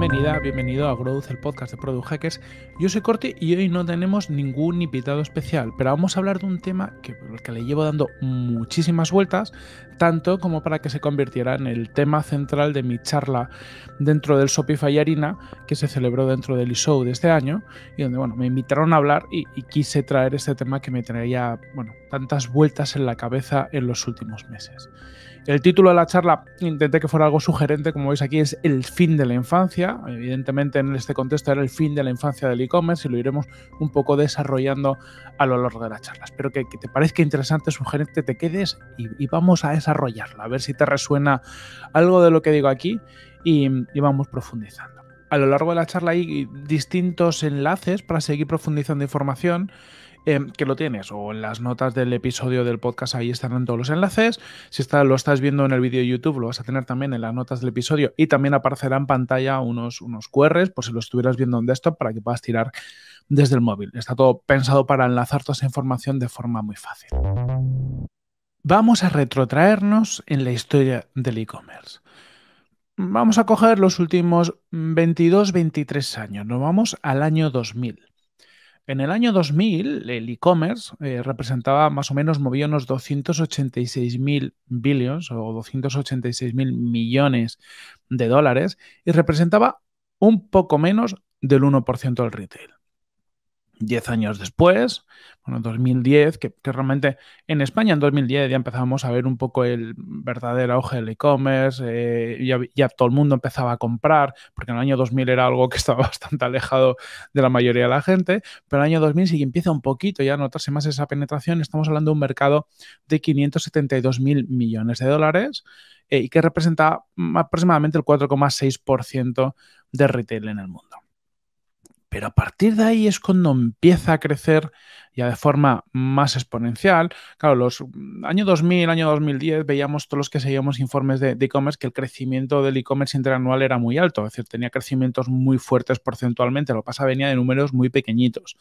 Bienvenida, bienvenido a Growth, el podcast de Product Hackers. Yo soy Corti y hoy no tenemos ningún invitado especial, pero vamos a hablar de un tema que, le llevo dando muchísimas vueltas, tanto como para que se convirtiera en el tema central de mi charla dentro del Shopify Arena, que se celebró dentro del e-show de este año, y donde bueno, me invitaron a hablar y, quise traer este tema que me tenía bueno, tantas vueltas en la cabeza en los últimos meses. El título de la charla intenté que fuera algo sugerente, como veis aquí, es El fin de la infancia. Evidentemente en este contexto era el fin de la infancia del e-commerce y lo iremos un poco desarrollando a lo largo de la charla. Espero que, te parezca interesante, sugerente, te quedes y, vamos a desarrollarlo. a ver si te resuena algo de lo que digo aquí y, y vamos profundizando. A lo largo de la charla hay distintos enlaces para seguir profundizando información eh, que lo tienes o en las notas del episodio del podcast, ahí estarán todos los enlaces. Si lo estás viendo en el vídeo de YouTube, lo vas a tener también en las notas del episodio y también aparecerá en pantalla unos, unos QRs por si lo estuvieras viendo en desktop para que puedas tirar desde el móvil. Está todo pensado para enlazar toda esa información de forma muy fácil. Vamos a retrotraernos en la historia del e-commerce vamos a coger los últimos 22, 23 años, nos vamos al año 2000. En el año 2000, el e-commerce eh, representaba más o menos, movía unos mil billions o mil millones de dólares y representaba un poco menos del 1% del retail. 10 años después, bueno, 2010, que, realmente en España en 2010 ya empezamos a ver un poco el verdadero auge del e-commerce, eh, ya, todo el mundo empezaba a comprar, porque en el año 2000 era algo que estaba bastante alejado de la mayoría de la gente, pero en el año 2000 sí empieza un poquito ya a notarse más esa penetración, estamos hablando de un mercado de 572 mil millones de dólares eh, y que representa aproximadamente el 4,6% de retail en el mundo. Pero a partir de ahí es cuando empieza a crecer ya de forma más exponencial. Claro, los mm, año 2000, año 2010, veíamos todos los que seguíamos informes de e-commerce que el crecimiento del e-commerce interanual era muy alto, es decir, tenía crecimientos muy fuertes porcentualmente, lo que pasa venía de números muy pequeñitos.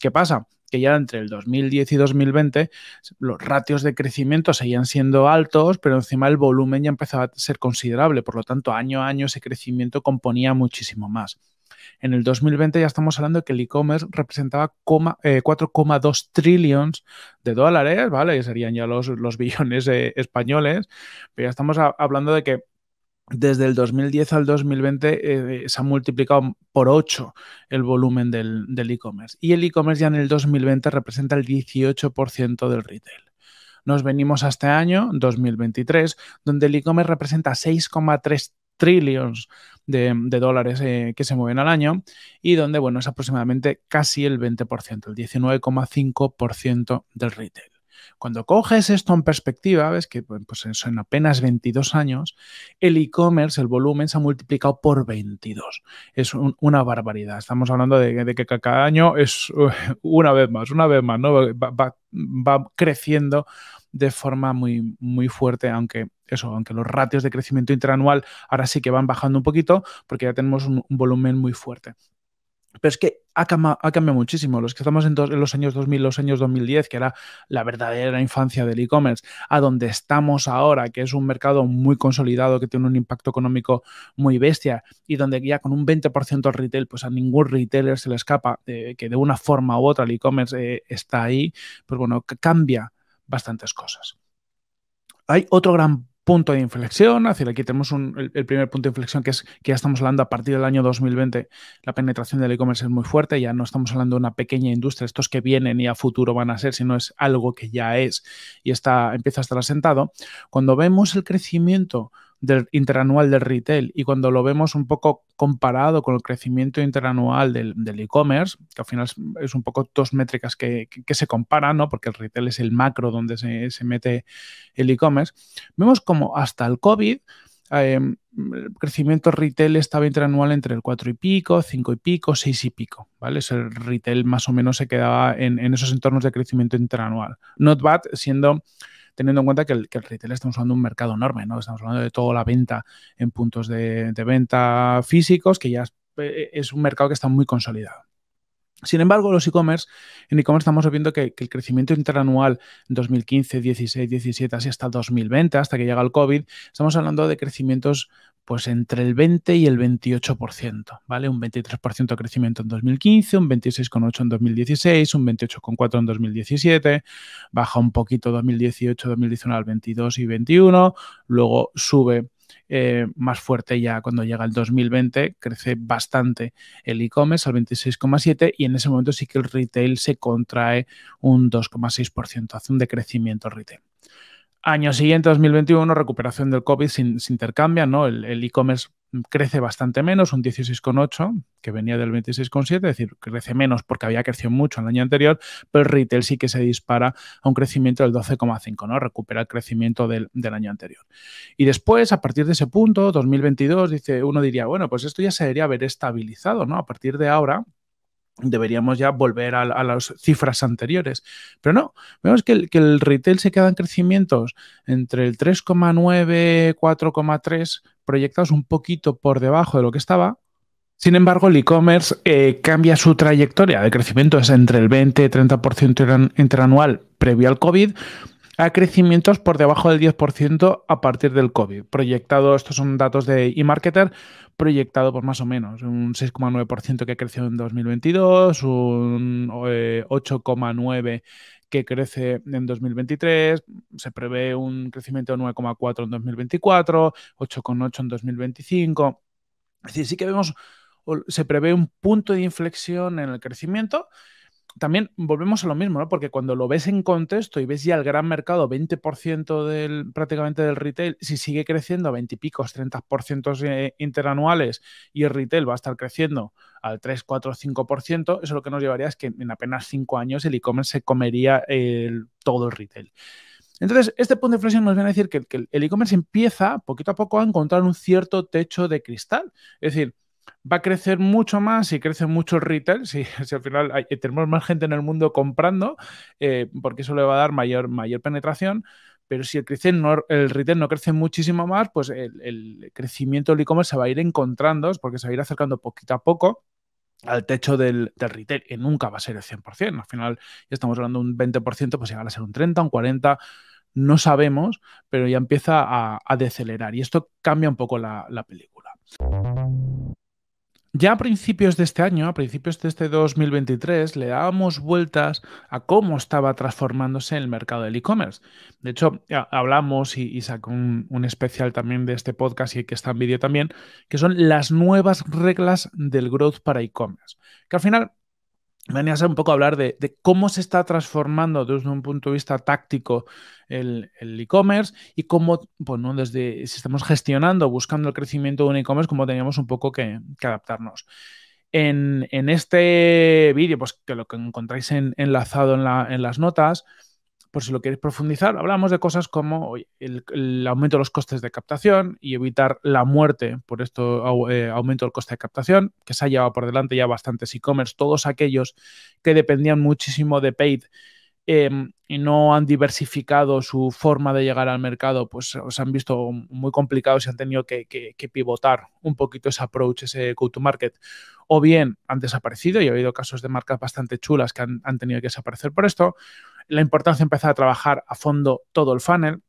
¿Qué pasa? Que ya entre el 2010 y 2020 los ratios de crecimiento seguían siendo altos, pero encima el volumen ya empezaba a ser considerable, por lo tanto año a año ese crecimiento componía muchísimo más. En el 2020 ya estamos hablando de que el e-commerce representaba 4,2 eh, trillions de dólares, ¿vale? Que serían ya los, los billones eh, españoles, pero ya estamos hablando de que desde el 2010 al 2020 eh, se ha multiplicado por 8 el volumen del e-commerce. y el e-commerce ya en el 2020 representa el 18% del retail. Nos venimos a este año, 2023, donde el e-commerce representa 6,3 trillions de, dólares eh, que se mueven al año y donde, bueno, es aproximadamente casi el 20%, el 19,5% del retail. Cuando coges esto en perspectiva, ves que pues, en apenas 22 años, el e-commerce, el volumen se ha multiplicado por 22. Es una barbaridad. Estamos hablando de, que cada año es una vez más, una vez más, ¿no? va, va, va creciendo de forma muy, muy fuerte, aunque eso, aunque los ratios de crecimiento interanual ahora sí que van bajando un poquito porque ya tenemos un, volumen muy fuerte. Pero es que ha, cambiado muchísimo. Los que estamos en, los años 2000, los años 2010, que era la verdadera infancia del e-commerce, a donde estamos ahora, que es un mercado muy consolidado, que tiene un impacto económico muy bestia y donde ya con un 20% retail, pues a ningún retailer se le escapa que de una forma u otra el e-commerce eh, está ahí, pues bueno, cambia bastantes cosas. Hay otro gran punto de inflexión, es decir, aquí tenemos el, primer punto de inflexión que es que ya estamos hablando a partir del año 2020, la penetración del e-commerce es muy fuerte, ya no estamos hablando de una pequeña industria, estos que vienen y a futuro van a ser, sino es algo que ya es y está, empieza a estar asentado. Cuando vemos el crecimiento del interanual del retail y cuando lo vemos un poco comparado con el crecimiento interanual del e-commerce, que al final es un poco dos métricas que, se comparan, ¿no? porque el retail es el macro donde se, mete el e-commerce, vemos como hasta el COVID em, el crecimiento retail estaba interanual entre el 4 y pico, 5 y pico, 6 y pico, ¿vale? Es el retail más o menos se quedaba en, en esos entornos de crecimiento interanual. Not bad, siendo teniendo en cuenta que el, retail estamos hablando de un mercado enorme, ¿no? Estamos hablando de toda la venta en puntos de, venta físicos, que ya eh, es un mercado que está muy consolidado. Sin embargo, los e-commerce, en e-commerce estamos viendo que, el crecimiento interanual 2015, 16, 17, así hasta 2020, hasta que llega el COVID, estamos hablando de crecimientos pues entre el 20 y el 28%, ¿vale? Un 23% de crecimiento en 2015, un 26,8 en 2016, un 28,4 en 2017, baja un poquito 2018, 2019 al 22 y 21, luego sube eh, más fuerte ya cuando llega el 2020, crece bastante el e-commerce al 26,7 y en ese momento sí que el retail se contrae un 2,6%, hace un decrecimiento retail. Año siguiente, 2021, recuperación del COVID se, intercambia, ¿no? El e-commerce crece bastante menos, un 16,8, que venía del 26,7, es decir, crece menos porque había crecido mucho el año anterior, pero el retail sí que se dispara a un crecimiento del 12,5, ¿no? Recupera el crecimiento del, año anterior. Y después, a partir de ese punto, 2022, dice, uno diría, bueno, pues esto ya se debería haber estabilizado, ¿no? A partir de ahora, deberíamos ya volver a, las cifras anteriores. Pero no, vemos que el, retail se queda en crecimientos entre el 3,9, 4,3 proyectados un poquito por debajo de lo que estaba. Sin embargo, el e-commerce eh, cambia su trayectoria de crecimiento, es entre el 20 y 30% interanual previo al COVID, a crecimientos por debajo del 10% a partir del COVID. Proyectado, estos son datos de eMarketer, proyectado por más o menos un 6,9% que creció en 2022, un 8,9% eh, que crece en 2023, se prevé un crecimiento de 9,4 en 2024, 8,8 en 2025. Es decir, sí que vemos, se prevé un punto de inflexión en el crecimiento también volvemos a lo mismo, ¿no? Porque cuando lo ves en contexto y ves ya el gran mercado, 20% del, prácticamente del retail, si sigue creciendo a 20 y pico, 30% interanuales y el retail va a estar creciendo al 3, 4, 5%, eso lo que nos llevaría es que en apenas 5 años el e-commerce se comería el, todo el retail. Entonces, este punto de inflexión nos viene a decir que el e-commerce empieza poquito a poco a encontrar un cierto techo de cristal. Es decir, va a crecer mucho más si crece mucho el retail, si, si al final eh, tenemos más gente en el mundo comprando, eh, porque eso le va a dar mayor, mayor penetración. Pero si el, crece el retail no crece muchísimo más, pues el, crecimiento del e-commerce se va a ir encontrando, porque se va a ir acercando poquito a poco al techo del, retail, que nunca va a ser el 100%. Al final, ya estamos hablando de un 20%, pues llegará a ser un 30, un 40, no sabemos, pero ya empieza a, decelerar. Y esto cambia un poco la, la película. Ya a principios de este año, a principios de este 2023, le dábamos vueltas a cómo estaba transformándose el mercado del e-commerce. De hecho, hablamos y, sacó un, un, especial también de este podcast y que está en vídeo también, que son las nuevas reglas del growth para e-commerce. Que al final Venía a un poco a hablar de, cómo se está transformando desde un punto de vista táctico el e-commerce y cómo, bueno, pues, desde si estamos gestionando, buscando el crecimiento de un e-commerce, cómo teníamos un poco que, adaptarnos. En, este vídeo, pues que lo que encontráis en, enlazado en las notas, por si lo queréis profundizar, hablamos de cosas como el, aumento de los costes de captación y evitar la muerte por esto eh, aumento del coste de captación, que se ha llevado por delante ya bastantes e-commerce, todos aquellos que dependían muchísimo de paid em, y no han diversificado su forma de llegar al mercado, pues se han visto muy complicados y han tenido que, pivotar un poquito ese approach, ese go-to-market. O bien han desaparecido, y ha habido casos de marcas bastante chulas que han tenido que desaparecer por esto, la importancia de empezar a trabajar a fondo todo el funnel.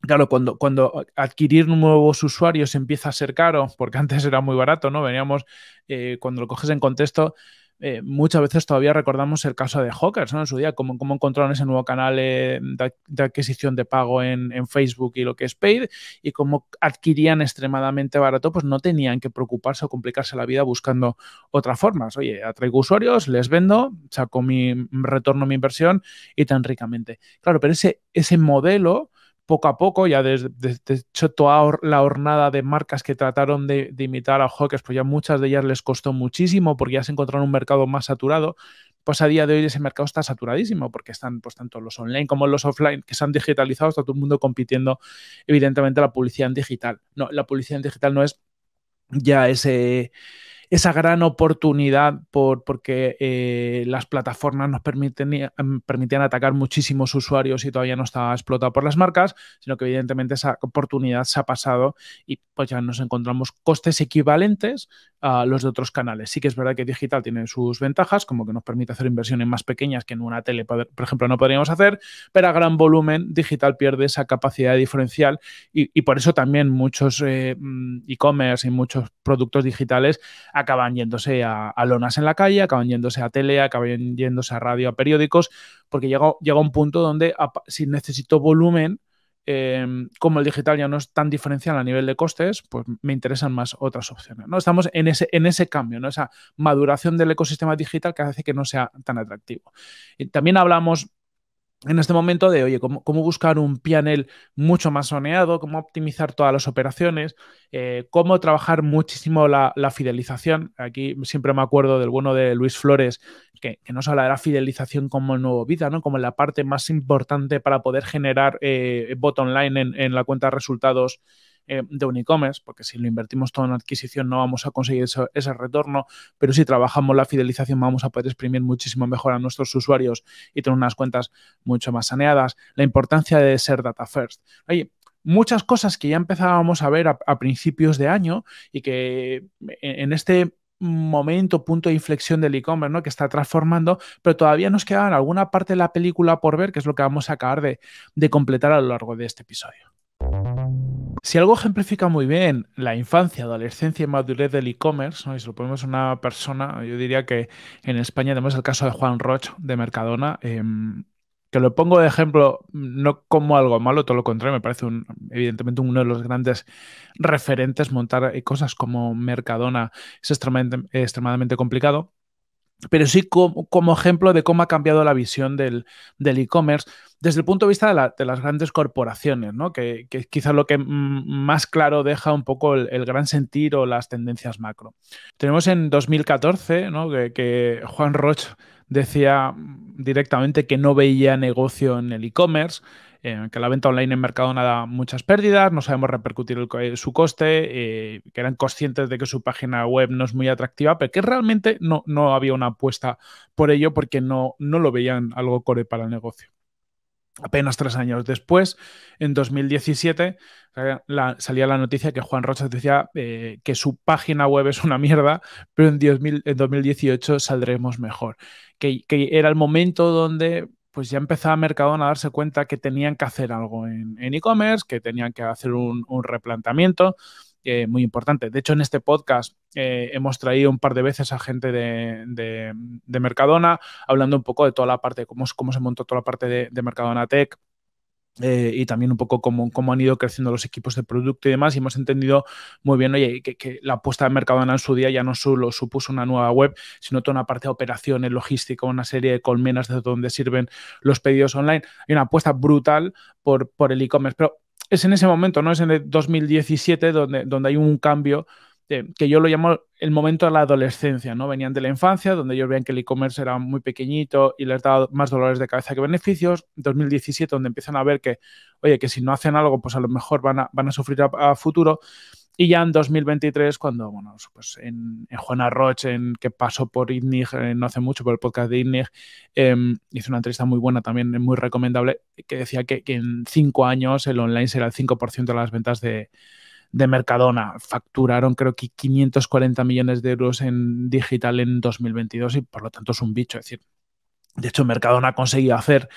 Claro, cuando, cuando adquirir nuevos usuarios empieza a ser caro, porque antes era muy barato, ¿no? Veníamos, eh, cuando lo coges en contexto, eh, muchas veces todavía recordamos el caso de Hawkers, ¿no? En su día, cómo, cómo encontraron ese nuevo canal eh, de, adquisición de pago en, Facebook y lo que es Paid, y cómo adquirían extremadamente barato, pues no tenían que preocuparse o complicarse la vida buscando otras formas. Oye, atraigo usuarios, les vendo, saco mi retorno, mi inversión y tan ricamente. Claro, pero ese, ese modelo poco a poco, ya desde, hecho toda la hornada de marcas que trataron de, imitar a Hawkers, pues ya muchas de ellas les costó muchísimo porque ya se encontraron un mercado más saturado. Pues a día de hoy ese mercado está saturadísimo porque están pues tanto los online como los offline que se han digitalizado, está todo el mundo compitiendo evidentemente la publicidad en digital. No, la publicidad en digital no es ya ese esa gran oportunidad por, porque eh, las plataformas nos eh, permitían atacar muchísimos usuarios y todavía no estaba explotado por las marcas, sino que evidentemente esa oportunidad se ha pasado y pues ya nos encontramos costes equivalentes a los de otros canales. Sí que es verdad que digital tiene sus ventajas, como que nos permite hacer inversiones más pequeñas que en una tele, por ejemplo, no podríamos hacer, pero a gran volumen digital pierde esa capacidad diferencial y, por eso también muchos eh, mm, e-commerce y muchos productos digitales acaban yéndose a, lonas en la calle, acaban yéndose a tele, acaban yéndose a radio, a periódicos, porque llega, llega un punto donde si necesito volumen, Em, como el digital ya no es tan diferencial a nivel de costes, pues me interesan más otras opciones. ¿no? Estamos en ese, en ese cambio, ¿no? esa maduración del ecosistema digital que hace que no sea tan atractivo. Y también hablamos en este momento de, oye, cómo, buscar un PNL mucho más soneado, cómo optimizar todas las operaciones, eh, cómo trabajar muchísimo la, fidelización. Aquí siempre me acuerdo del bueno de Luis Flores, que, que, nos habla de la fidelización como el nuevo vida, ¿no? como la parte más importante para poder generar eh, online line en, en la cuenta de resultados eh, de un e-commerce, porque si lo invertimos todo en adquisición no vamos a conseguir ese retorno, pero si trabajamos la fidelización vamos a poder exprimir muchísimo mejor a nuestros usuarios y tener unas cuentas mucho más saneadas. La importancia de ser data first. Hay muchas cosas que ya empezábamos a ver a, principios de año y que en este momento, punto de inflexión del e-commerce, ¿no? Que está transformando, pero todavía nos queda alguna parte de la película por ver, que es lo que vamos a acabar de completar a lo largo de este episodio. Si algo ejemplifica muy bien la infancia, adolescencia y madurez del e-commerce, ¿no? y lo ponemos a una persona, yo diría que en España tenemos el caso de Juan Roch de Mercadona, em, que lo pongo de ejemplo no como algo malo, todo lo contrario, me parece evidentemente uno de los grandes referentes montar cosas como Mercadona es extremadamente complicado, pero sí como, ejemplo de cómo ha cambiado la visión del e-commerce desde el punto de vista de, las grandes corporaciones, que, quizás lo que más claro deja un poco el, gran sentir o las tendencias macro. Tenemos en 2014 que, que Juan Roch decía directamente que no veía negocio en el e-commerce, que la venta online en mercado nada muchas pérdidas, no sabemos repercutir eh, su coste, eh, que eran conscientes de que su página web no es muy atractiva, pero que realmente no, no había una apuesta por ello porque no, no lo veían algo core para el negocio. Apenas tres años después, en 2017, salía la noticia que Juan Rocha decía eh, que su página web es una mierda, pero en, en 2018 saldremos mejor. Que, que, era el momento donde pues ya empezaba Mercadona a darse cuenta que tenían que hacer algo en e-commerce, que tenían que hacer un, replanteamiento. Eh, muy importante. De hecho, en este podcast eh, hemos traído un par de veces a gente de, Mercadona, hablando un poco de toda la parte, cómo, se montó toda la parte de Mercadona Tech, eh, y también un poco cómo, cómo, han ido creciendo los equipos de producto y demás, y hemos entendido muy bien, oye, que, la apuesta de Mercadona en su día ya no solo supuso una nueva web, sino toda una parte de operaciones, logística, una serie de colmenas de donde sirven los pedidos online. Hay una apuesta brutal por, por el e-commerce, pero es en ese momento, ¿no? Es en el 2017 donde, donde hay un cambio este, que yo lo llamo el momento de la adolescencia, ¿no? Venían de la infancia, donde ellos veían que el e-commerce era muy pequeñito y les daba más dolores de cabeza que beneficios. 2017, donde empiezan a ver que, oye, que si no hacen algo, pues a lo mejor van a, van a sufrir a, futuro. Y ya en 2023, cuando, bueno, pues en, Juana Roche, en, que pasó por ITNIG eh, no hace mucho, por el podcast de ITNIG, em, hizo una entrevista muy buena también, muy recomendable, que decía que, que en cinco años el online será el 5% de las ventas de, de Mercadona. Facturaron creo que 540 millones de euros en digital en 2022 y por lo tanto es un bicho. Es decir, de hecho Mercadona ha conseguido hacer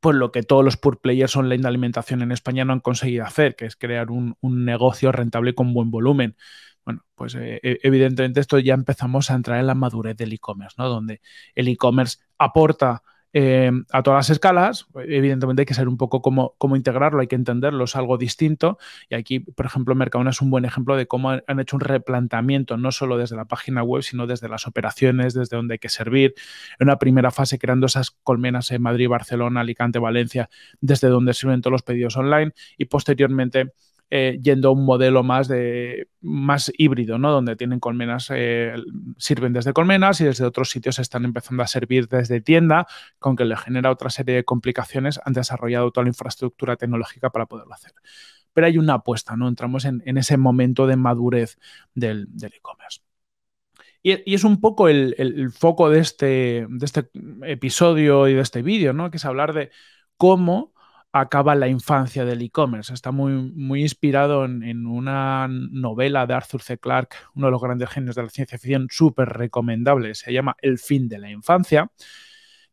pues lo que todos los pure players online de alimentación en España no han conseguido hacer, que es crear un, negocio rentable con buen volumen. Bueno, pues eh, e, evidentemente esto ya empezamos a entrar en la madurez del e-commerce, ¿no? Donde el e-commerce aporta eh, a todas las escalas. Evidentemente hay que saber un poco cómo, cómo, integrarlo, hay que entenderlo, es algo distinto. Y aquí, por ejemplo, Mercadona es un buen ejemplo de cómo han hecho un replanteamiento, no solo desde la página web, sino desde las operaciones, desde donde hay que servir. En una primera fase, creando esas colmenas en Madrid, Barcelona, Alicante, Valencia, desde donde sirven todos los pedidos online. Y posteriormente, eh, yendo a un modelo más, de, más híbrido, ¿no? donde tienen colmenas, eh, sirven desde colmenas y desde otros sitios están empezando a servir desde tienda, con que le genera otra serie de complicaciones, han desarrollado toda la infraestructura tecnológica para poderlo hacer. Pero hay una apuesta, ¿no? entramos en, ese momento de madurez del e-commerce. y, es un poco el, foco de este, de este, episodio y de este vídeo, ¿no? Que es hablar de cómo acaba la infancia del e-commerce. Está muy, muy inspirado en, una novela de Arthur C. Clarke, uno de los grandes genios de la ciencia ficción, súper recomendable. Se llama El fin de la infancia.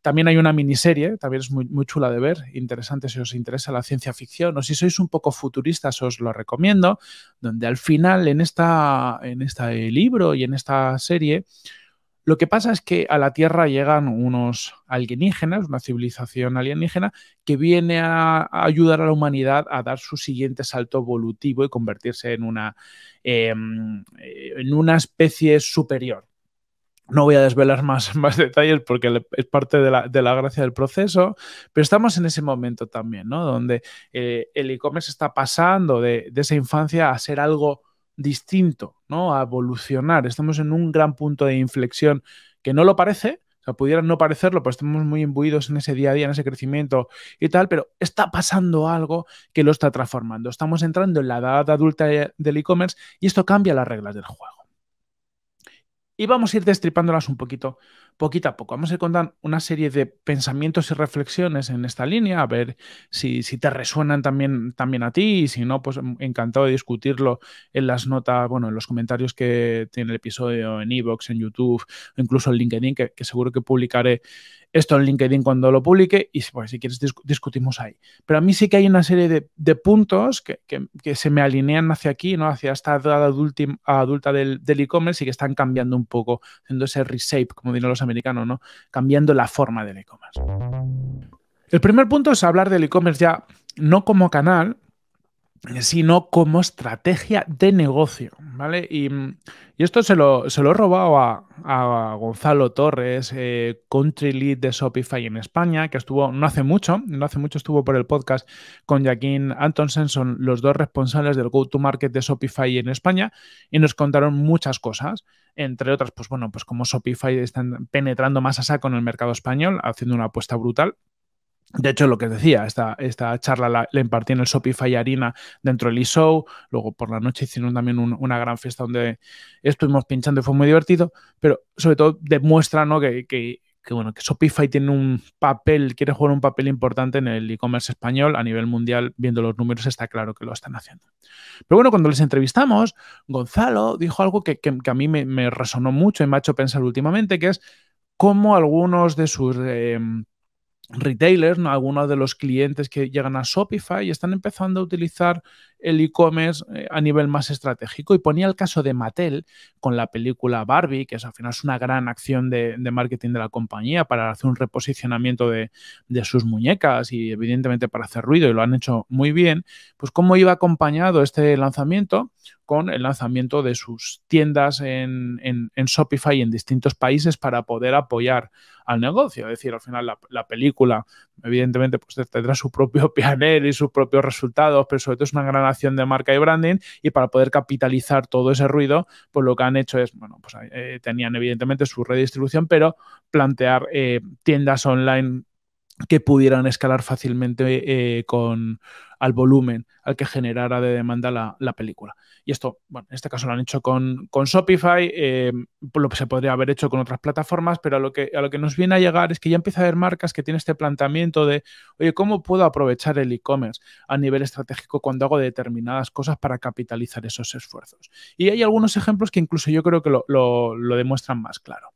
También hay una miniserie, también es muy, muy, chula de ver, interesante si os interesa la ciencia ficción o si sois un poco futuristas os lo recomiendo, donde al final en, esta, en este libro y en esta serie lo que pasa es que a la Tierra llegan unos alienígenas, una civilización alienígena, que viene a, ayudar a la humanidad a dar su siguiente salto evolutivo y convertirse en una, em, eh, en una especie superior. No voy a desvelar más, más detalles porque es parte de la, gracia del proceso, pero estamos en ese momento también, ¿no? Donde eh, el e-commerce está pasando de, de esa infancia a ser algo distinto, ¿no? A evolucionar. Estamos en un gran punto de inflexión que no lo parece, o sea, pudieran no parecerlo, pero estamos muy imbuidos en ese día a día, en ese crecimiento y tal, pero está pasando algo que lo está transformando. Estamos entrando en la edad adulta del e-commerce y esto cambia las reglas del juego. Y vamos a ir destripándolas un poquito poquito a poco. Vamos a ir contando una serie de pensamientos y reflexiones en esta línea, a ver si, te resuenan también, también a ti y si no, pues mm, encantado de discutirlo en las notas, bueno, en los comentarios que tiene el episodio, en Evox, en YouTube, incluso en LinkedIn, que, seguro que publicaré esto en LinkedIn cuando lo publique y si pues, quieres discutimos ahí. Pero a mí sí que hay una serie de, puntos que, se me alinean hacia aquí, ¿no? hacia esta edad adulta del e-commerce y que están cambiando un poco, haciendo ese reshape, como dirían los americano, ¿no? Cambiando la forma del e-commerce. El primer punto es hablar del e-commerce ya no como canal, sino como estrategia de negocio, ¿vale? Y, esto se lo, he robado a, Gonzalo Torres, eh, Country Lead de Shopify en España, que estuvo no hace mucho, no hace mucho estuvo por el podcast con Jaquín Antonsen, son los dos responsables del go-to-market de Shopify en España, y nos contaron muchas cosas, entre otras, pues bueno, pues como Shopify están penetrando más a saco en el mercado español, haciendo una apuesta brutal, de hecho, lo que decía, esta, esta charla la, impartí en el Shopify Arena dentro del eShow. Luego por la noche hicieron también una gran fiesta donde estuvimos pinchando y fue muy divertido. Pero sobre todo demuestra ¿no? que, bueno, que Shopify tiene un papel, quiere jugar un papel importante en el e-commerce español a nivel mundial. Viendo los números está claro que lo están haciendo. Pero bueno, cuando les entrevistamos, Gonzalo dijo algo que, a mí me, resonó mucho y me ha hecho pensar últimamente, que es cómo algunos de sus... Eh, retailers, algunos de los clientes que llegan a Shopify están empezando a utilizar el e-commerce eh, a nivel más estratégico. Y ponía el caso de Mattel con la película Barbie, que es al final es una gran acción de, marketing de la compañía para hacer un reposicionamiento de, sus muñecas y evidentemente para hacer ruido, y lo han hecho muy bien, pues cómo iba acompañado este lanzamiento con el lanzamiento de sus tiendas en, Shopify y Shopify en distintos países para poder apoyar al negocio. Es decir, al final la película Evidentemente, pues tendrá su propio pianel y sus propios resultados, pero sobre todo es una gran acción de marca y branding. Y para poder capitalizar todo ese ruido, pues lo que han hecho es, bueno, pues eh, tenían evidentemente su redistribución, pero plantear eh, tiendas online que pudieran escalar fácilmente eh, con, al volumen al que generara de demanda la, película. Y esto, bueno, en este caso lo han hecho con, con Shopify, eh, lo que se podría haber hecho con otras plataformas, pero a lo, que, a lo que nos viene a llegar es que ya empieza a haber marcas que tienen este planteamiento de, oye, ¿cómo puedo aprovechar el e-commerce a nivel estratégico cuando hago determinadas cosas para capitalizar esos esfuerzos? Y hay algunos ejemplos que incluso yo creo que lo, lo demuestran más claro.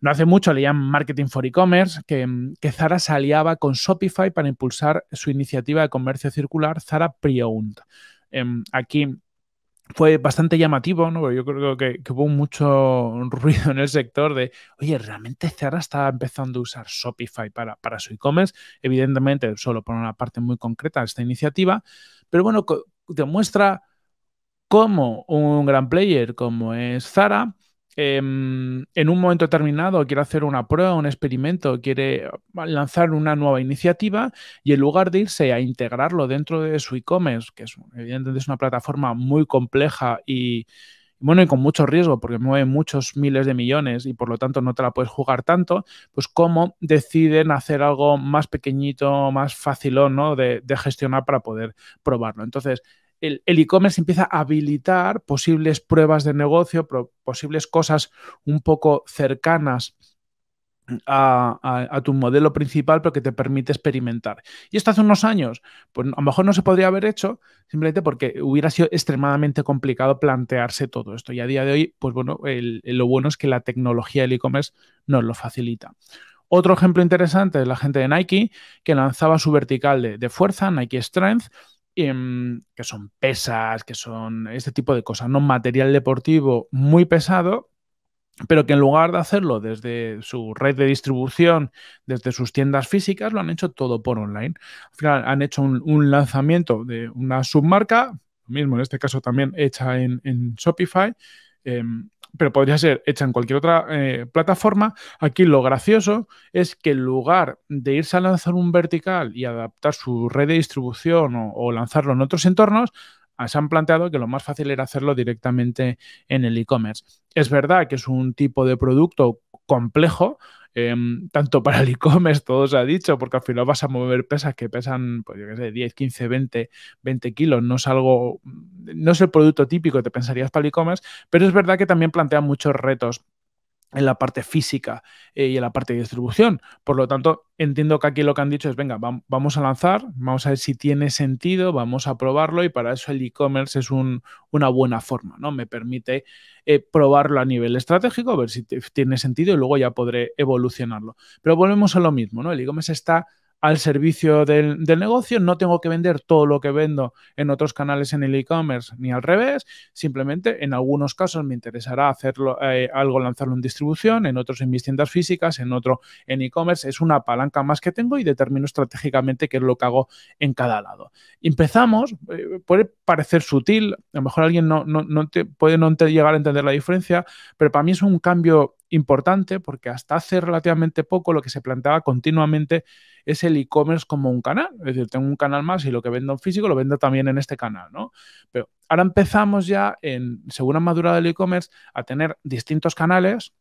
No hace mucho leían Marketing for E-Commerce que, Zara se aliaba con Shopify para impulsar su iniciativa de comercio circular Zara pre em, aquí fue bastante llamativo, ¿no? yo creo que, hubo mucho ruido en el sector de, oye, ¿realmente Zara está empezando a usar Shopify para, para su e-commerce? Evidentemente, solo por una parte muy concreta de esta iniciativa, pero bueno, demuestra cómo un gran player como es Zara Em, en un momento determinado quiere hacer una prueba, un experimento, quiere eh, lanzar una nueva iniciativa y en lugar de irse a integrarlo dentro de su e-commerce, que es, evidentemente es una plataforma muy compleja y, bueno, y con mucho riesgo porque mueve muchos miles de millones y por lo tanto no te la puedes jugar tanto, pues cómo deciden hacer algo más pequeñito, más o ¿no? de, de gestionar para poder probarlo. Entonces, el e-commerce empieza a habilitar posibles pruebas de negocio, posibles cosas un poco cercanas a, tu modelo principal, pero que te permite experimentar. Y esto hace unos años, pues a lo mejor no se podría haber hecho simplemente porque hubiera sido extremadamente complicado plantearse todo esto. Y a día de hoy, pues bueno, lo bueno es que la tecnología del e-commerce nos lo facilita. Otro ejemplo interesante es la gente de Nike, que lanzaba su vertical de, de fuerza, Nike Strength, Em, que son pesas, que son este tipo de cosas, ¿no? Material deportivo muy pesado, pero que en lugar de hacerlo desde su red de distribución, desde sus tiendas físicas, lo han hecho todo por online. Al final han hecho un, lanzamiento de una submarca, lo mismo en este caso también hecha en, Shopify, em, pero podría ser hecha en cualquier otra eh, plataforma. Aquí lo gracioso es que en lugar de irse a lanzar un vertical y adaptar su red de distribución o lanzarlo en otros entornos, ah, se han planteado que lo más fácil era hacerlo directamente en el e-commerce. Es verdad que es un tipo de producto complejo, Em, tanto para el e-commerce, todo se ha dicho, porque al final vas a mover pesas que pesan, pues yo qué sé, 10, 15, 20, 20 kilos, no es algo, no es el producto típico, te pensarías para el e-commerce, pero es verdad que también plantea muchos retos en la parte física eh, y en la parte de distribución. Por lo tanto, entiendo que aquí lo que han dicho es, venga, vamos a lanzar, vamos a ver si tiene sentido, vamos a probarlo y para eso el e-commerce es una buena forma, ¿no? Me permite eh, probarlo a nivel estratégico, ver si tiene sentido y luego ya podré evolucionarlo. Pero volvemos a lo mismo, ¿no? El e-commerce está al servicio del, negocio, no tengo que vender todo lo que vendo en otros canales en el e-commerce ni al revés, simplemente en algunos casos me interesará hacerlo eh, algo, lanzarlo en distribución, en otros en mis tiendas físicas, en otro en e-commerce, es una palanca más que tengo y determino estratégicamente qué es lo que hago en cada lado. Empezamos, eh, puede parecer sutil, a lo mejor alguien no, te, puede no llegar a entender la diferencia, pero para mí es un cambio importante porque hasta hace relativamente poco lo que se planteaba continuamente es el e-commerce como un canal. Es decir, tengo un canal más y lo que vendo en físico lo vendo también en este canal, ¿no? Pero ahora empezamos ya, en, según madura madurado el e-commerce, a tener distintos canales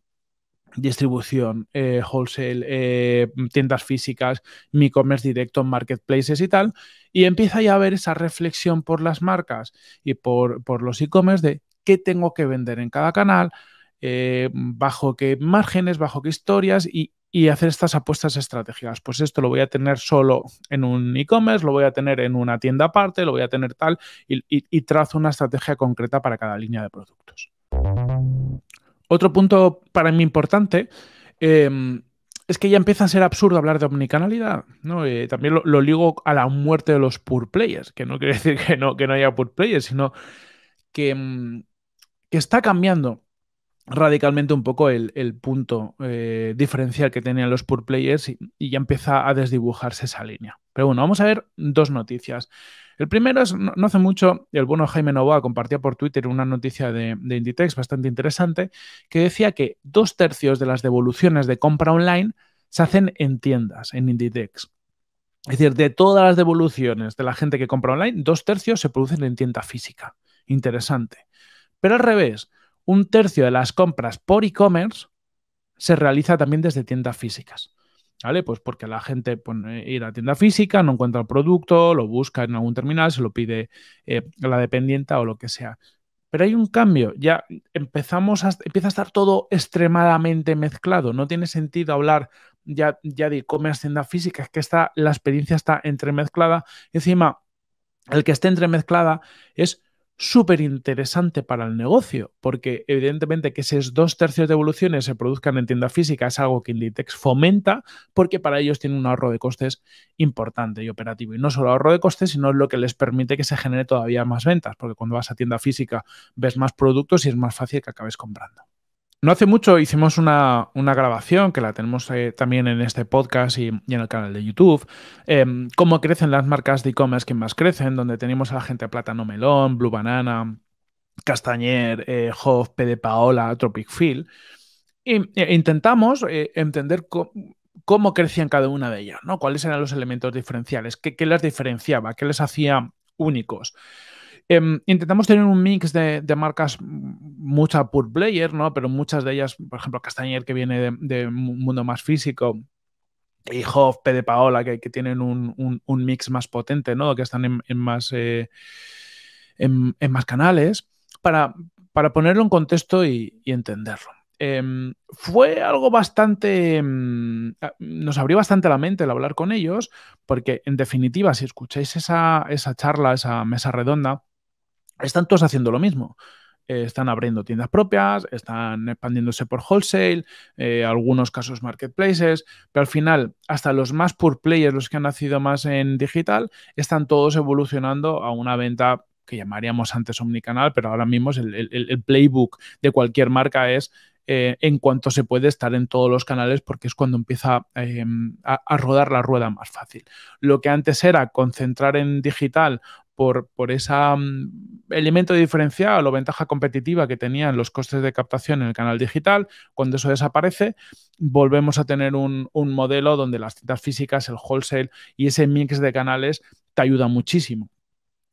distribución, eh, wholesale, eh, tiendas físicas, e-commerce directo, marketplaces y tal. Y empieza ya a haber esa reflexión por las marcas y por, por los e-commerce de qué tengo que vender en cada canal, eh, bajo qué márgenes, bajo qué historias y, hacer estas apuestas estratégicas. Pues esto lo voy a tener solo en un e-commerce, lo voy a tener en una tienda aparte, lo voy a tener tal y, trazo una estrategia concreta para cada línea de productos. Otro punto para mí importante em, es que ya empieza a ser absurdo hablar de omnicanalidad. Eh, también lo, ligo a la muerte de los pure players, que no quiere decir que no, haya poor players, sino que em, está cambiando radicalmente un poco el, punto eh, diferencial que tenían los pure players y, ya empieza a desdibujarse esa línea. Pero bueno, vamos a ver dos noticias. El primero es, no, hace mucho, el bueno Jaime Novoa compartía por Twitter una noticia de, de Inditex bastante interesante que decía que dos tercios de las devoluciones de compra online se hacen en tiendas, en Inditex. Es decir, de todas las devoluciones de la gente que compra online, dos tercios se producen en tienda física. Interesante. Pero al revés, un tercio de las compras por e-commerce se realiza también desde tiendas físicas. ¿Vale? Pues porque la gente pone, eh, ir a tienda física, no encuentra el producto, lo busca en algún terminal, se lo pide eh, la dependienta o lo que sea. Pero hay un cambio, ya empezamos a, empieza a estar todo extremadamente mezclado. No tiene sentido hablar ya, ya de e-commerce, tienda física, es que está, la experiencia está entremezclada. Encima, el que esté entremezclada es súper interesante para el negocio, porque evidentemente que esos dos tercios de evoluciones se produzcan en tienda física es algo que Inditex fomenta, porque para ellos tiene un ahorro de costes importante y operativo. Y no solo ahorro de costes, sino lo que les permite que se genere todavía más ventas, porque cuando vas a tienda física ves más productos y es más fácil que acabes comprando no hace mucho hicimos una, grabación que la tenemos eh, también en este podcast y, en el canal de YouTube, em, cómo crecen las marcas de e-commerce que más crecen, donde tenemos a la gente Plátano Melón, Blue Banana, Castañer, eh, P. de Paola, Tropic Field. E, intentamos eh, entender cómo crecían cada una de ellas, ¿no? cuáles eran los elementos diferenciales, qué, qué las diferenciaba, qué les hacía únicos. Em, intentamos tener un mix de, marcas, mucha por player, ¿no? Pero muchas de ellas, por ejemplo, Castañer, que viene de, un mundo más físico, y Hoff, P de Paola, que, tienen un, mix más potente, ¿no? Que están en, más, eh, en, más canales, para, para ponerlo en contexto y, entenderlo. Em, fue algo bastante. Em, nos abrió bastante la mente el hablar con ellos, porque en definitiva, si escucháis esa charla, esa mesa redonda, están todos haciendo lo mismo. Eh, están abriendo tiendas propias, están expandiéndose por wholesale, eh, algunos casos marketplaces, pero al final hasta los más pure players, los que han nacido más en digital, están todos evolucionando a una venta que llamaríamos antes omnicanal, pero ahora mismo el, playbook de cualquier marca es eh, en cuanto se puede estar en todos los canales porque es cuando empieza a, rodar la rueda más fácil. Lo que antes era concentrar en digital por, ese elemento mm, elemento diferencial o ventaja competitiva que tenían los costes de captación en el canal digital, cuando eso desaparece, volvemos a tener un, modelo donde las tiendas físicas, el wholesale y ese mix de canales te ayuda muchísimo.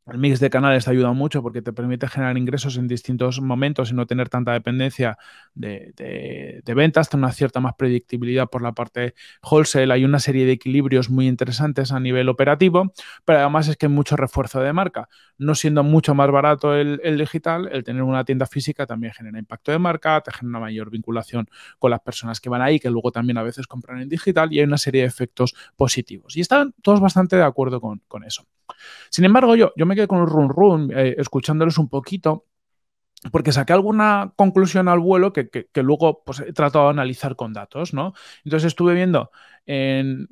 El mix de canales te ayuda mucho porque te permite generar ingresos en distintos momentos y no tener tanta dependencia de, ventas, tener una cierta más predictibilidad por la parte wholesale. Hay una serie de equilibrios muy interesantes a nivel operativo, pero además es que hay mucho refuerzo de marca. No siendo mucho más barato el, digital, el tener una tienda física también genera impacto de marca, te genera una mayor vinculación con las personas que van ahí, que luego también a veces compran en digital y hay una serie de efectos positivos. Y están todos bastante de acuerdo con eso. Sin embargo, yo, yo me quedé con un run run, eh, escuchándolos un poquito, porque saqué alguna conclusión al vuelo que, luego pues, he tratado de analizar con datos, ¿no? Entonces estuve viendo en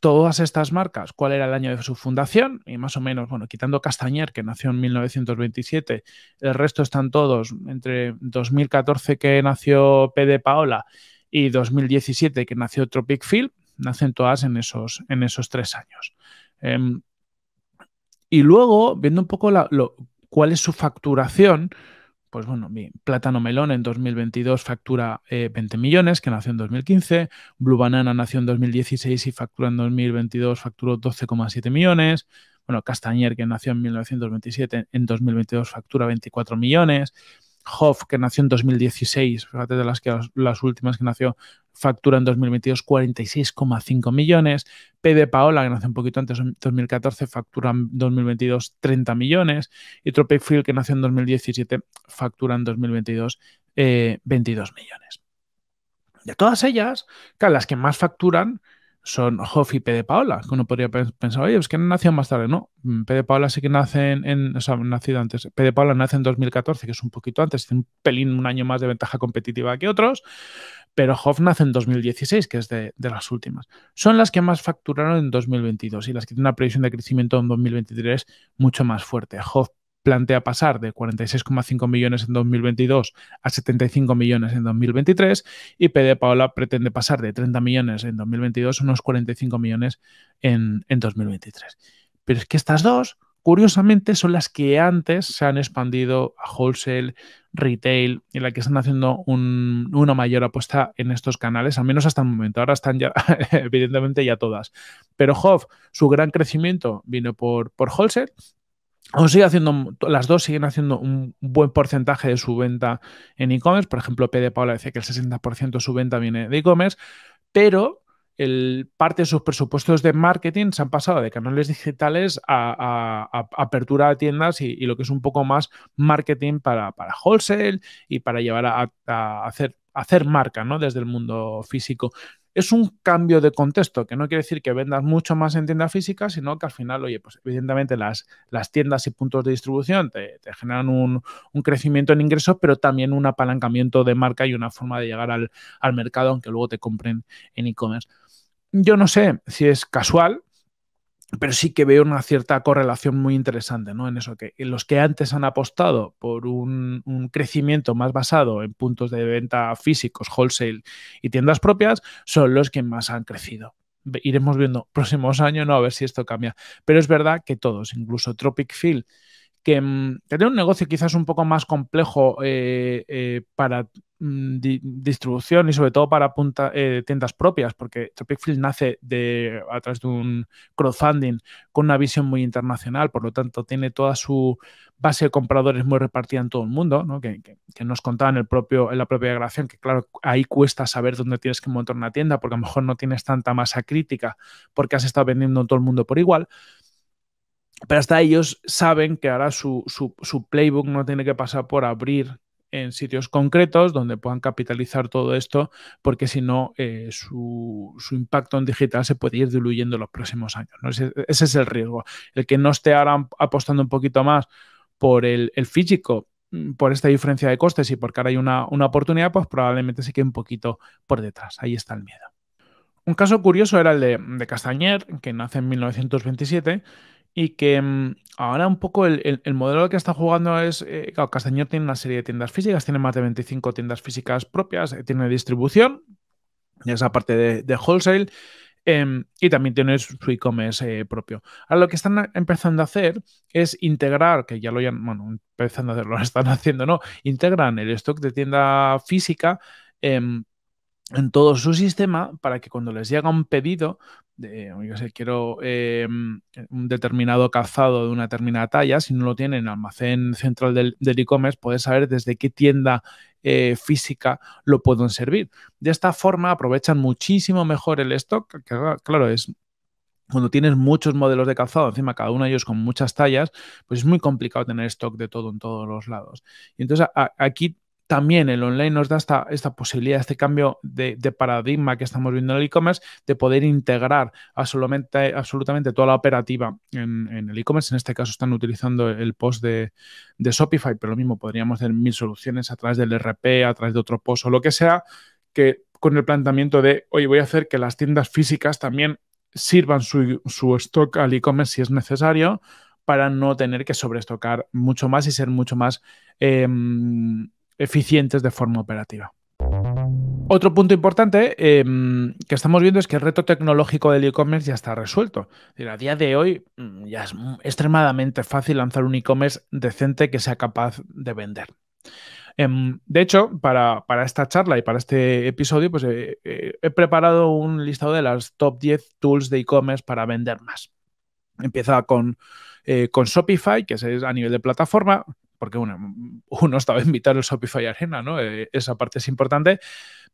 todas estas marcas cuál era el año de su fundación y más o menos, bueno, quitando Castañer, que nació en 1927, el resto están todos entre 2014 que nació PD Paola y 2017 que nació Tropic Field, nacen todas en esos, en esos tres años. Em, y luego, viendo un poco cuál es su facturación, pues bueno, Plátano Melón en 2022 factura 20 eh, millones, que nació en 2015, Blue Banana nació en 2016 y factura en 2022 facturó 12,7 millones, bueno, Castañer, que nació en 1927, en 2022 factura 24 millones, Hoff, que nació en 2016, fíjate de las, que, las últimas que nació, factura en 2022 46,5 millones. PD Paola, que nació un poquito antes, en 2014, factura en 2022 30 millones. Y Tropic Field, que nació en 2017, factura en 2022 22 eh, millones. De todas ellas, las que más facturan son Hoff y Pede Paola, que uno podría pensar, oye, es pues que nacido más tarde, ¿no? Mm, Pede Paola sí que nace en, nacido antes. Pede Paola nace en 2014, que es un poquito antes, un pelín, un año más de ventaja competitiva que otros, pero Hoff nace en 2016, que es de, de, las últimas. Son las que más facturaron en 2022 y las que tienen una previsión de crecimiento en 2023 mucho más fuerte. Hoff plantea pasar de 46,5 millones en 2022 a 75 millones en 2023 y PD Paola pretende pasar de 30 millones en 2022 a unos 45 millones en, 2023. Pero es que estas dos, curiosamente, son las que antes se han expandido a wholesale, retail, en la que están haciendo una mayor apuesta en estos canales, al menos hasta el momento. Ahora están ya, evidentemente, ya todas. Pero Hoff, su gran crecimiento vino por, por wholesale haciendo, las dos siguen haciendo un buen porcentaje de su venta en e-commerce. Por ejemplo, PD Paula dice que el 60% de su venta viene de e-commerce, pero el, parte de sus presupuestos de marketing se han pasado de canales digitales a, apertura de tiendas y, lo que es un poco más marketing para, para wholesale y para llevar a, hacer, hacer marca ¿no? desde el mundo físico es un cambio de contexto, que no quiere decir que vendas mucho más en tienda física, sino que al final, oye, pues evidentemente las, tiendas y puntos de distribución te, generan un, crecimiento en ingresos, pero también un apalancamiento de marca y una forma de llegar al mercado, aunque luego te compren en e-commerce. Yo no sé si es casual, pero sí que veo una cierta correlación muy interesante ¿no? en eso, que los que antes han apostado por un, crecimiento más basado en puntos de venta físicos, wholesale y tiendas propias, son los que más han crecido. Iremos viendo próximos años, ¿no? a ver si esto cambia. Pero es verdad que todos, incluso Tropic Field, que, mm, tiene un negocio quizás un poco más complejo eh, eh, para Mm, distribución y sobre todo para eh, tiendas propias, porque Tropic nace de, a través de un crowdfunding con una visión muy internacional, por lo tanto tiene toda su base de compradores muy repartida en todo el mundo, que, nos contaban en, el propio, en la propia grabación, que claro, ahí cuesta saber dónde tienes que montar una tienda, porque a lo mejor no tienes tanta masa crítica, porque has estado vendiendo en todo el mundo por igual. Pero hasta ellos saben que ahora su, su playbook no tiene que pasar por abrir en sitios concretos donde puedan capitalizar todo esto, porque si no, eh, su, impacto en digital se puede ir diluyendo los próximos años. Ese, es el riesgo. El que no esté ahora apostando un poquito más por el, físico, mm, por esta diferencia de costes y porque ahora hay una, oportunidad, pues probablemente se quede un poquito por detrás. Ahí está el miedo. Un caso curioso era el de, de Castañer, que nace en 1927 y que mm, ahora un poco el, modelo que está jugando es, eh, claro, tiene una serie de tiendas físicas, tiene más de 25 tiendas físicas propias, eh, tiene distribución, esa parte de, wholesale, em, y también tiene su e-commerce eh, propio. Ahora lo que están empezando a hacer es integrar, que ya lo ya, bueno, empezando a hacerlo, lo están haciendo, ¿no? Integran el stock de tienda física em, en todo su sistema para que cuando les llega un pedido yo sé, quiero em, un determinado calzado de una determinada talla, si no lo tienen en el almacén central del e-commerce, puedes saber desde qué tienda eh, física lo pueden servir. De esta forma aprovechan muchísimo mejor el stock, que claro, es cuando tienes muchos modelos de calzado, encima cada uno de ellos con muchas tallas, pues es muy complicado tener stock de todo en todos los lados. Y entonces aquí también el online nos da esta, esta posibilidad, este cambio de, paradigma que estamos viendo en el e-commerce, de poder integrar absolutamente, absolutamente toda la operativa en, el e-commerce. En este caso están utilizando el post de, Shopify, pero lo mismo, podríamos hacer mil soluciones a través del RP, a través de otro post o lo que sea, que con el planteamiento de, oye, voy a hacer que las tiendas físicas también sirvan su, su stock al e-commerce si es necesario para no tener que sobrestocar mucho más y ser mucho más em, eficientes de forma operativa. Otro punto importante em, que estamos viendo es que el reto tecnológico del e-commerce ya está resuelto. A día de hoy mm, ya es extremadamente fácil lanzar un e-commerce decente que sea capaz de vender. Em, de hecho, para, esta charla y para este episodio, pues eh, eh, he preparado un listado de las top 10 tools de e-commerce para vender más. Empieza con, eh, con Shopify, que es a nivel de plataforma, porque uno, uno estaba invitado al Shopify Arena, ¿no? Eh, esa parte es importante,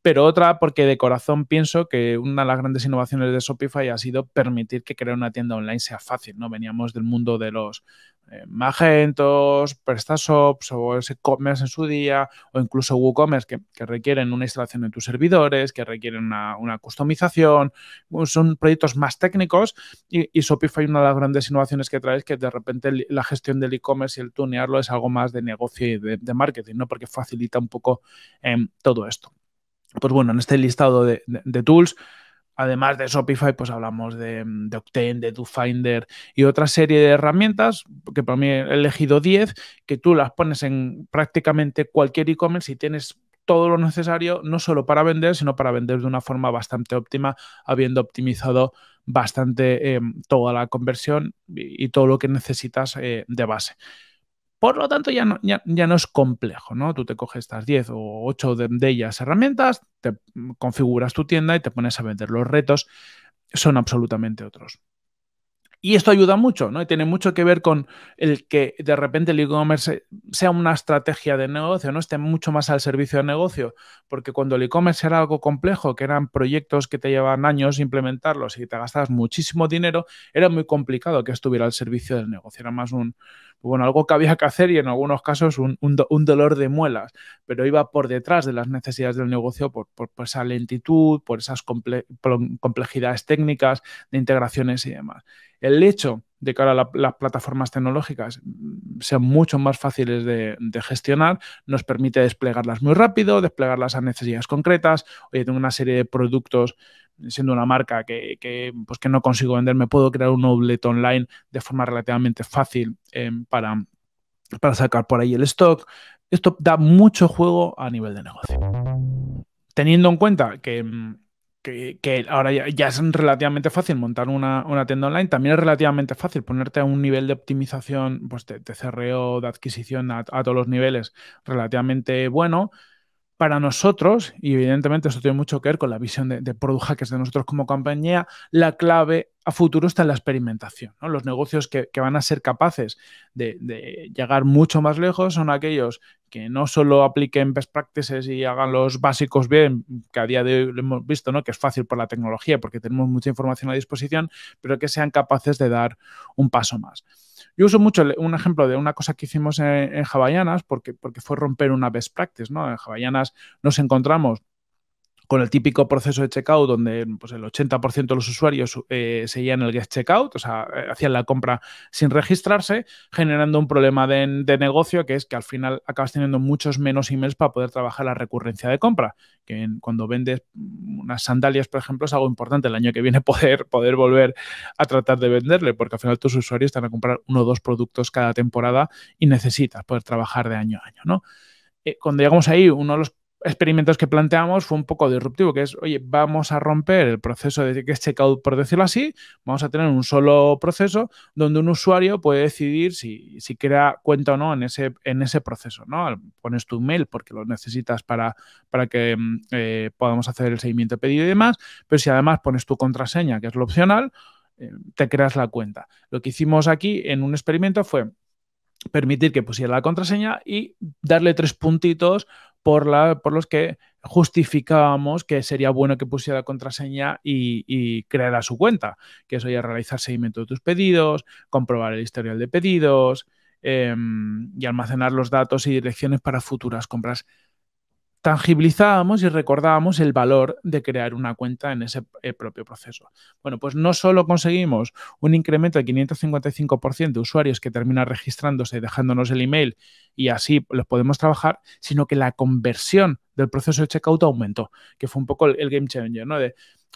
pero otra porque de corazón pienso que una de las grandes innovaciones de Shopify ha sido permitir que crear una tienda online sea fácil, ¿no? Veníamos del mundo de los, eh, Magentos, PrestaShops o ese commerce en su día, o incluso WooCommerce, que, requieren una instalación en tus servidores, que requieren una, customización, son proyectos más técnicos y, y, Shopify una de las grandes innovaciones que trae es que de repente la gestión del e-commerce y el tunearlo es algo más de negocio y de, marketing, ¿no? porque facilita un poco em, todo esto. Pues bueno, en este listado de tools Además de Shopify, pues hablamos de, mm, Octane, de DoFinder y otra serie de herramientas, que para mí he elegido 10, que tú las pones en prácticamente cualquier e-commerce y tienes todo lo necesario, no solo para vender, sino para vender de una forma bastante óptima, habiendo optimizado bastante em, toda la conversión y, todo lo que necesitas eh, de base. Por lo tanto, ya no, ya, no es complejo, ¿no? Tú te coges estas 10 o 8 de, ellas herramientas, te mm, configuras tu tienda y te pones a vender. Los retos son absolutamente otros. Y esto ayuda mucho, ¿no? Y tiene mucho que ver con el que de repente el e-commerce sea una estrategia de negocio, ¿no? Esté mucho más al servicio de negocio, porque cuando el e-commerce era algo complejo, que eran proyectos que te llevaban años implementarlos y te gastabas muchísimo dinero, era muy complicado que estuviera al servicio del negocio, era más un, bueno, algo que había que hacer y en algunos casos un, dolor de muelas, pero iba por detrás de las necesidades del negocio por, esa lentitud, por esas complejidades técnicas de integraciones y demás. El hecho de cara a las plataformas tecnológicas sean mucho más fáciles de, gestionar, nos permite desplegarlas muy rápido, desplegarlas a necesidades concretas. Oye, tengo una serie de productos siendo una marca que, pues que no consigo vender, me puedo crear un outlet online de forma relativamente fácil eh, para, para sacar por ahí el stock. Esto da mucho juego a nivel de negocio. Teniendo en cuenta que mm, que, ahora ya, es relativamente fácil montar una, tienda online, también es relativamente fácil ponerte a un nivel de optimización, pues de, cerreo, de adquisición a, todos los niveles relativamente bueno, para nosotros, y evidentemente esto tiene mucho que ver con la visión de, de Product Hackers de nosotros como compañía, la clave a futuro está en la experimentación. Los negocios que, van a ser capaces de, llegar mucho más lejos son aquellos que no solo apliquen best practices y hagan los básicos bien, que a día de hoy lo hemos visto, ¿no? que es fácil por la tecnología porque tenemos mucha información a disposición, pero que sean capaces de dar un paso más. Yo uso mucho un ejemplo de una cosa que hicimos en, en porque, porque fue romper una best practice. ¿no? En Havaianas nos encontramos con el típico proceso de checkout donde pues, el 80% de los usuarios eh, seguían el guest checkout, o sea, eh, hacían la compra sin registrarse, generando un problema de, negocio que es que al final acabas teniendo muchos menos emails para poder trabajar la recurrencia de compra, que cuando vendes unas sandalias, por ejemplo, es algo importante el año que viene poder, poder volver a tratar de venderle, porque al final tus usuarios están a comprar uno o dos productos cada temporada y necesitas poder trabajar de año a año, eh, cuando llegamos ahí, uno de los experimentos que planteamos fue un poco disruptivo, que es, oye, vamos a romper el proceso de que es este checkout, por decirlo así, vamos a tener un solo proceso donde un usuario puede decidir si, si crea cuenta o no en ese, en ese proceso, ¿no? Pones tu mail porque lo necesitas para, para que mm, eh, podamos hacer el seguimiento pedido y demás, pero si además pones tu contraseña, que es lo opcional, eh, te creas la cuenta. Lo que hicimos aquí en un experimento fue permitir que pusiera la contraseña y darle tres puntitos por, la, por los que justificábamos que sería bueno que pusiera contraseña y, creara su cuenta, que eso ya realizar seguimiento de tus pedidos, comprobar el historial de pedidos em, y almacenar los datos y direcciones para futuras compras tangibilizábamos y recordábamos el valor de crear una cuenta en ese eh, propio proceso. Bueno, pues no solo conseguimos un incremento del 555% de usuarios que terminan registrándose y dejándonos el email y así los podemos trabajar, sino que la conversión del proceso de checkout aumentó, que fue un poco el, game changer, ¿no?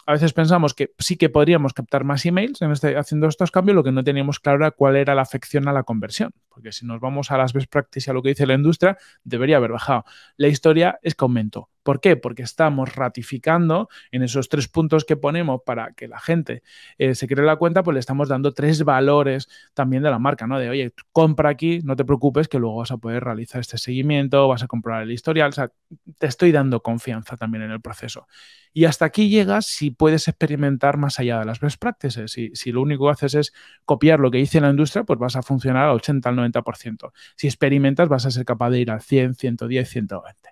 a veces pensamos que sí que podríamos captar más emails este, haciendo estos cambios, lo que no teníamos claro era cuál era la afección a la conversión, porque si nos vamos a las best practices y a lo que dice la industria, debería haber bajado. La historia es que aumentó. ¿Por qué? Porque estamos ratificando en esos tres puntos que ponemos para que la gente eh, se cree la cuenta, pues le estamos dando tres valores también de la marca, ¿no? De, oye, compra aquí, no te preocupes que luego vas a poder realizar este seguimiento, vas a comprobar el historial, o sea, te estoy dando confianza también en el proceso. Y hasta aquí llegas si puedes experimentar más allá de las best practices. Si, si lo único que haces es copiar lo que dice la industria, pues vas a funcionar al 80 al 90%. Si experimentas, vas a ser capaz de ir al 100, 110, 120.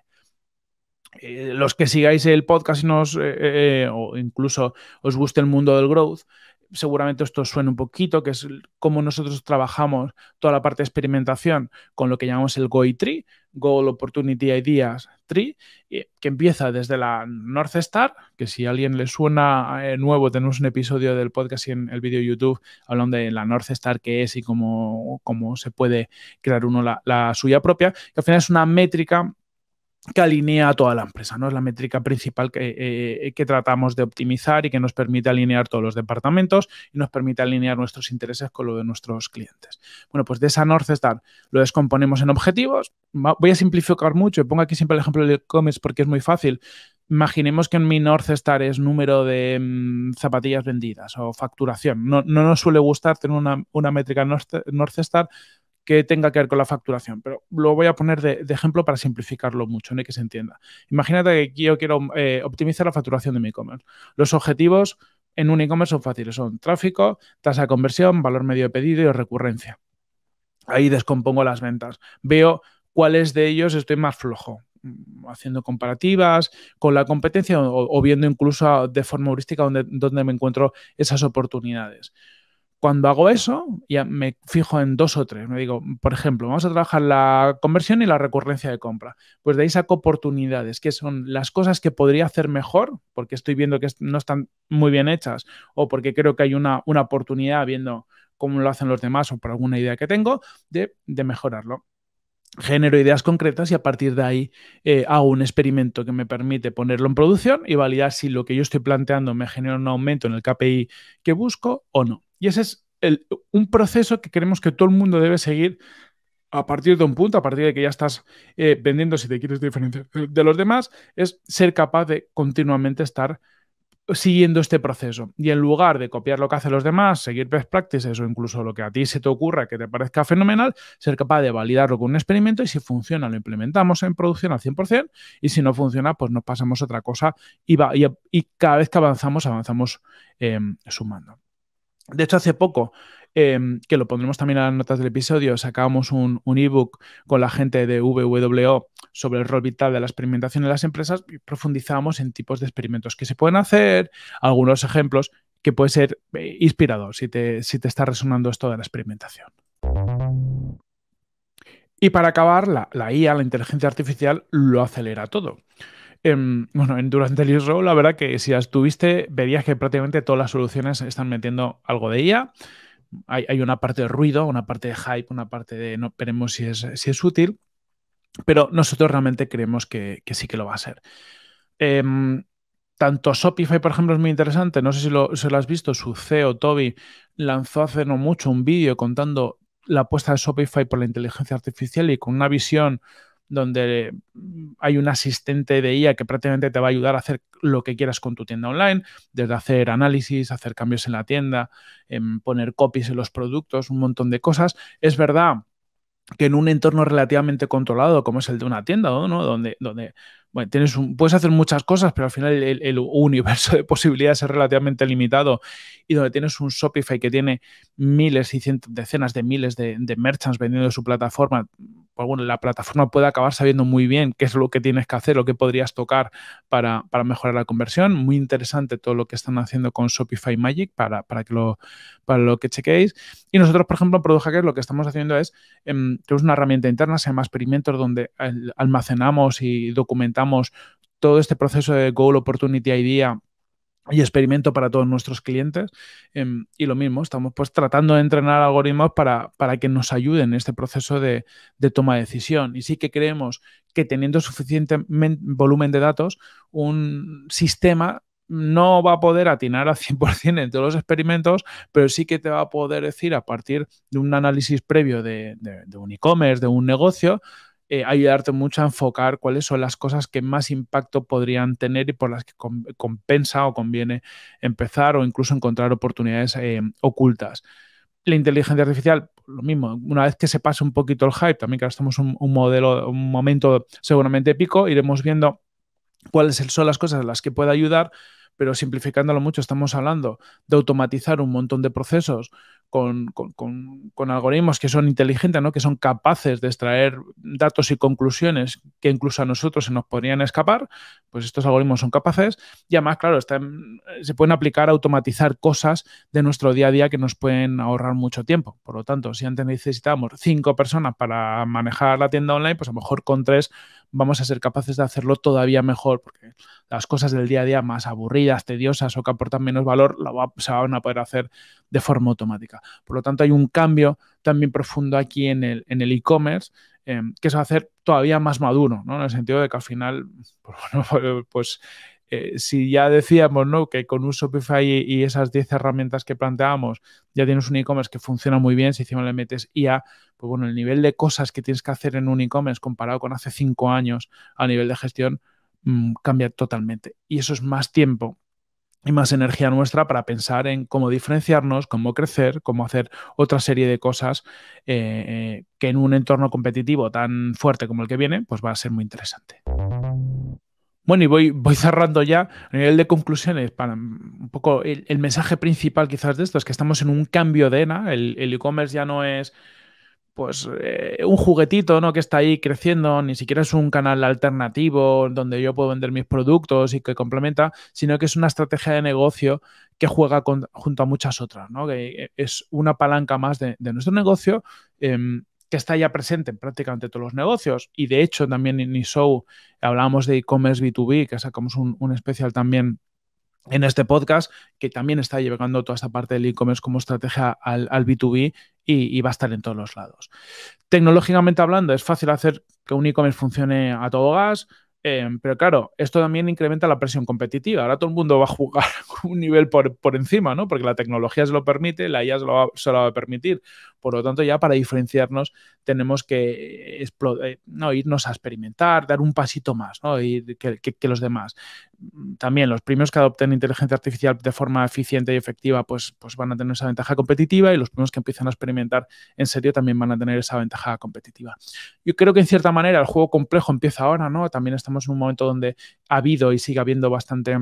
Eh, los que sigáis el podcast nos, eh, eh, o incluso os guste el mundo del growth, seguramente esto os suena un poquito, que es como nosotros trabajamos toda la parte de experimentación con lo que llamamos el GOI Tree, Goal Opportunity Ideas Tree, que empieza desde la North Star, que si a alguien le suena nuevo, tenemos un episodio del podcast y en el vídeo YouTube hablando de la North Star que es y cómo, cómo se puede crear uno la, la suya propia, que al final es una métrica que alinea a toda la empresa, ¿no? Es la métrica principal eh, eh, que, tratamos de optimizar y que nos permite alinear todos los departamentos y nos permite alinear nuestros intereses con lo de nuestros clientes. Bueno, pues de esa North Star lo descomponemos en objetivos. Voy a simplificar mucho y pongo aquí siempre el ejemplo del e-commerce porque es muy fácil. Imaginemos que en mi North Star es número de mm, zapatillas vendidas o facturación. No, nos suele gustar tener una, métrica North Star que tenga que ver con la facturación, pero lo voy a poner de, ejemplo para simplificarlo mucho, no que se entienda. Imagínate que yo quiero eh, optimizar la facturación de mi e-commerce. Los objetivos en un e-commerce son fáciles, son tráfico, tasa de conversión, valor medio de pedido y recurrencia. Ahí descompongo las ventas. Veo cuáles de ellos estoy más flojo, mm, haciendo comparativas con la competencia o, o viendo incluso de forma heurística dónde, me encuentro esas oportunidades. Cuando hago eso, ya me fijo en dos o tres. Me digo, por ejemplo, vamos a trabajar la conversión y la recurrencia de compra. Pues de ahí saco oportunidades, que son las cosas que podría hacer mejor, porque estoy viendo que no están muy bien hechas, o porque creo que hay una, una oportunidad viendo cómo lo hacen los demás o por alguna idea que tengo, de, mejorarlo genero ideas concretas y a partir de ahí eh, hago un experimento que me permite ponerlo en producción y validar si lo que yo estoy planteando me genera un aumento en el KPI que busco o no. Y ese es un proceso que creemos que todo el mundo debe seguir a partir de un punto, a partir de que ya estás eh, vendiendo, si te quieres diferenciar de los demás, es ser capaz de continuamente estar siguiendo este proceso. Y en lugar de copiar lo que hacen los demás, seguir best practices o incluso lo que a ti se te ocurra que te parezca fenomenal, ser capaz de validarlo con un experimento y si funciona lo implementamos en producción al 100% y si no funciona pues nos pasamos a otra cosa y, cada vez que avanzamos, avanzamos em, sumando. De hecho, hace poco, em, que lo pondremos también a las notas del episodio, sacábamos un, ebook con la gente de VWO sobre el rol vital de la experimentación en las empresas y profundizábamos en tipos de experimentos que se pueden hacer, algunos ejemplos que puede ser eh, inspirador si te, está resonando esto de la experimentación. Y para acabar, la, la IA, la inteligencia artificial, lo acelera todo. Em, bueno, en, durante el ISRO, la verdad que si estuviste, tuviste, verías que prácticamente todas las soluciones están metiendo algo de ella. Hay, una parte de ruido, una parte de hype, una parte de no veremos si es, si es útil, pero nosotros realmente creemos que, sí que lo va a ser. Em, tanto Shopify, por ejemplo, es muy interesante. No sé si lo, si lo, has visto. Su CEO, Toby, lanzó hace no mucho un vídeo contando la apuesta de Shopify por la inteligencia artificial y con una visión donde mm, hay un asistente de IA que prácticamente te va a ayudar a hacer lo que quieras con tu tienda online, desde hacer análisis, hacer cambios en la tienda, em, poner copies en los productos, un montón de cosas. Es verdad que en un entorno relativamente controlado como es el de una tienda, ¿no? donde, donde bueno, tienes un, puedes hacer muchas cosas, pero al final el, universo de posibilidades es relativamente limitado y donde tienes un Shopify que tiene miles y cientos, decenas de miles de, de merchants vendiendo su plataforma, pues la plataforma puede acabar sabiendo muy bien qué es lo que tienes que hacer, lo que podrías tocar para, mejorar la conversión. Muy interesante todo lo que están haciendo con Shopify Magic para, para que lo, para lo que chequéis. Y nosotros, por ejemplo, en Product Hacker lo que estamos haciendo es, em, una herramienta interna, se llama Experimentos, donde almacenamos y documentamos todo este proceso de Goal Opportunity Idea y experimento para todos nuestros clientes. Em, y lo mismo, estamos pues tratando de entrenar algoritmos para, que nos ayuden en este proceso de, toma de decisión. Y sí que creemos que teniendo suficiente volumen de datos, un sistema no va a poder atinar al 100% en todos los experimentos, pero sí que te va a poder decir a partir de un análisis previo de un e-commerce, de un negocio, eh, ayudarte mucho a enfocar cuáles son las cosas que más impacto podrían tener y por las que compensa o conviene empezar o incluso encontrar oportunidades eh, ocultas. La inteligencia artificial, lo mismo, una vez que se pase un poquito el hype, también que ahora estamos un, un modelo, un momento seguramente épico, iremos viendo cuáles son las cosas a las que puede ayudar pero simplificándolo mucho, estamos hablando de automatizar un montón de procesos con, algoritmos que son inteligentes, ¿no? que son capaces de extraer datos y conclusiones que incluso a nosotros se nos podrían escapar, pues estos algoritmos son capaces y además, claro, se pueden aplicar a automatizar cosas de nuestro día a día que nos pueden ahorrar mucho tiempo. Por lo tanto, si antes necesitábamos cinco personas para manejar la tienda online, pues a lo mejor con tres vamos a ser capaces de hacerlo todavía mejor, porque las cosas del día a día más aburridas, tediosas o que aportan menos valor, se van a poder hacer de forma automática. Por lo tanto, hay un cambio también profundo aquí en el e-commerce. Em, que se va a hacer todavía más maduro, ¿no? En el sentido de que al final, pues, pues eh, si ya decíamos que con un Shopify y, esas 10 herramientas que planteábamos ya tienes un e-commerce que funciona muy bien, si encima le metes IA, pues bueno, el nivel de cosas que tienes que hacer en un e-commerce comparado con hace 5 años a nivel de gestión Mm, cambia totalmente. Y eso es más tiempo y más energía nuestra para pensar en cómo diferenciarnos, cómo crecer, cómo hacer otra serie de cosas eh, eh, que en un entorno competitivo tan fuerte como el que viene, pues va a ser muy interesante. Bueno, y voy, voy cerrando ya a nivel de conclusiones. Para mm, un poco el, mensaje principal quizás de esto es que estamos en un cambio de ENA. El e-commerce ya no es pues eh, un juguetito, ¿no? Que está ahí creciendo, ni siquiera es un canal alternativo donde yo puedo vender mis productos y que complementa, sino que es una estrategia de negocio que juega junto a muchas otras, ¿no? Que eh, es una palanca más de, nuestro negocio em, que está ya presente en prácticamente todos los negocios. Y de hecho también en eShow hablábamos de e-commerce B2B, que sacamos un, especial también en este podcast, que también está llevando toda esta parte del e-commerce como estrategia al, B2B y, va a estar en todos los lados. Tecnológicamente hablando, es fácil hacer que un e-commerce funcione a todo gas, em, pero claro, esto también incrementa la presión competitiva. Ahora todo el mundo va a jugar un nivel por, encima, ¿no? Porque la tecnología se lo permite, la IA se lo va a permitir. Por lo tanto, ya para diferenciarnos tenemos que eh, eh, no, irnos a experimentar, dar un pasito más que, los demás. Mm, también los primeros que adopten inteligencia artificial de forma eficiente y efectiva pues, pues van a tener esa ventaja competitiva y los primeros que empiezan a experimentar en serio también van a tener esa ventaja competitiva. Yo creo que en cierta manera el juego complejo empieza ahora, ¿no? También estamos en un momento donde ha habido y sigue habiendo bastante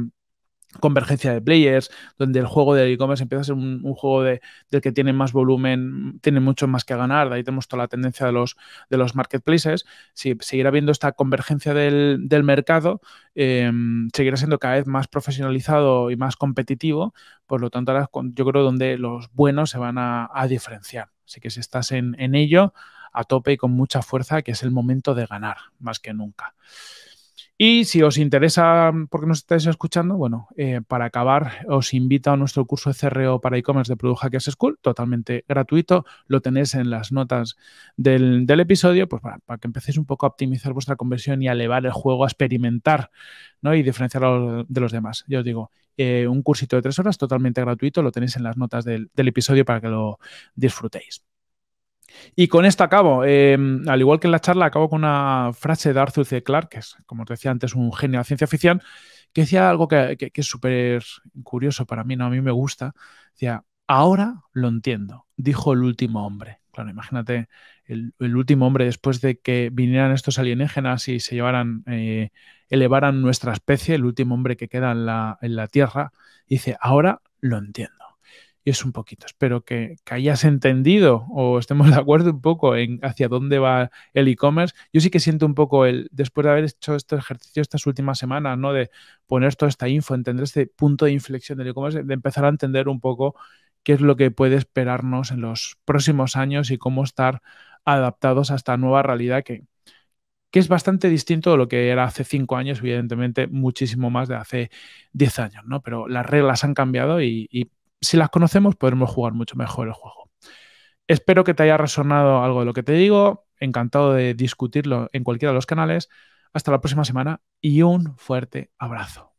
convergencia de players, donde el juego del e-commerce empieza a ser un, juego de, del que tiene más volumen, tiene mucho más que ganar, de ahí tenemos toda la tendencia de los, de los marketplaces, si seguirá habiendo esta convergencia del, del mercado, em, seguirá siendo cada vez más profesionalizado y más competitivo, por lo tanto ahora yo creo donde los buenos se van a, a diferenciar. Así que si estás en, en ello, a tope y con mucha fuerza, que es el momento de ganar, más que nunca. Y si os interesa, mm, porque nos estáis escuchando, bueno, eh, para acabar, os invito a nuestro curso de CRO para e-commerce de Product Hackers School, totalmente gratuito. Lo tenéis en las notas del, episodio, pues para, que empecéis un poco a optimizar vuestra conversión y a elevar el juego, a experimentar ¿no? y diferenciarlo de los demás. Yo os digo, eh, un cursito de tres horas totalmente gratuito, lo tenéis en las notas del episodio para que lo disfrutéis. Y con esto acabo. Em, al igual que en la charla, acabo con una frase de Arthur C. Clarke, que es, como os decía antes, un genio de la ciencia ficción, que decía algo que, es súper curioso para mí, ¿no? A mí me gusta. Decía, ahora lo entiendo, dijo el último hombre. Claro, imagínate, el, último hombre después de que vinieran estos alienígenas y se llevaran, eh, elevaran nuestra especie, el último hombre que queda en la, en la Tierra, dice, ahora lo entiendo. Y es un poquito, espero que, hayas entendido o estemos de acuerdo un poco en hacia dónde va el e-commerce. Yo sí que siento un poco el, después de haber hecho este ejercicio estas últimas semanas, ¿no? De poner toda esta info, entender este punto de inflexión del e-commerce, de empezar a entender un poco qué es lo que puede esperarnos en los próximos años y cómo estar adaptados a esta nueva realidad que, que es bastante distinto de lo que era hace cinco años, evidentemente muchísimo más de hace diez años, ¿no? Pero las reglas han cambiado y, y si las conocemos podremos jugar mucho mejor el juego. Espero que te haya resonado algo de lo que te digo. Encantado de discutirlo en cualquiera de los canales. Hasta la próxima semana y un fuerte abrazo.